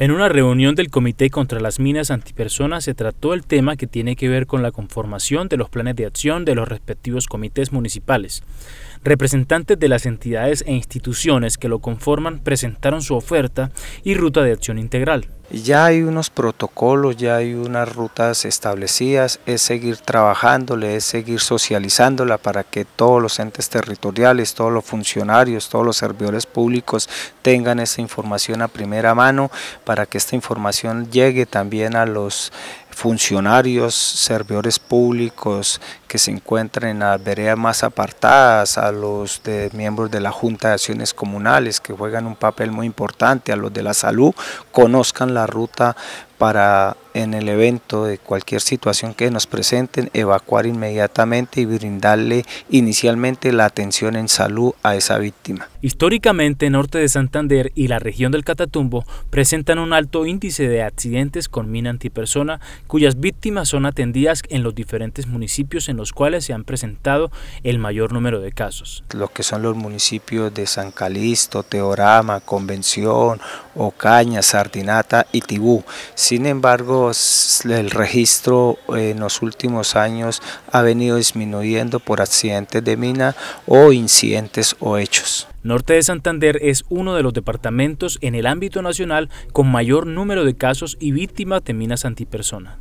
En una reunión del Comité contra las Minas Antipersonas se trató el tema que tiene que ver con la conformación de los planes de acción de los respectivos comités municipales. Representantes de las entidades e instituciones que lo conforman presentaron su oferta y ruta de acción integral. Ya hay unos protocolos, ya hay unas rutas establecidas, es seguir trabajándole, es seguir socializándola para que todos los entes territoriales, todos los funcionarios, todos los servidores públicos tengan esa información a primera mano, para que esta información llegue también a los funcionarios, servidores públicos que se encuentren en las veredas más apartadas, a los de, miembros de la Junta de Acciones Comunales que juegan un papel muy importante, a los de la salud, conozcan la la ruta para en el evento de cualquier situación que nos presenten evacuar inmediatamente y brindarle inicialmente la atención en salud a esa víctima. Históricamente, Norte de Santander y la región del Catatumbo presentan un alto índice de accidentes con mina antipersona cuyas víctimas son atendidas en los diferentes municipios en los cuales se han presentado el mayor número de casos. Lo que son los municipios de San Calixto, Teorama, Convención, Ocaña, Sardinata y Tibú. Sin embargo, el registro eh, en los últimos años ha venido disminuyendo por accidentes de mina o incidentes o hechos. Norte de Santander es uno de los departamentos en el ámbito nacional con mayor número de casos y víctimas de minas antipersona.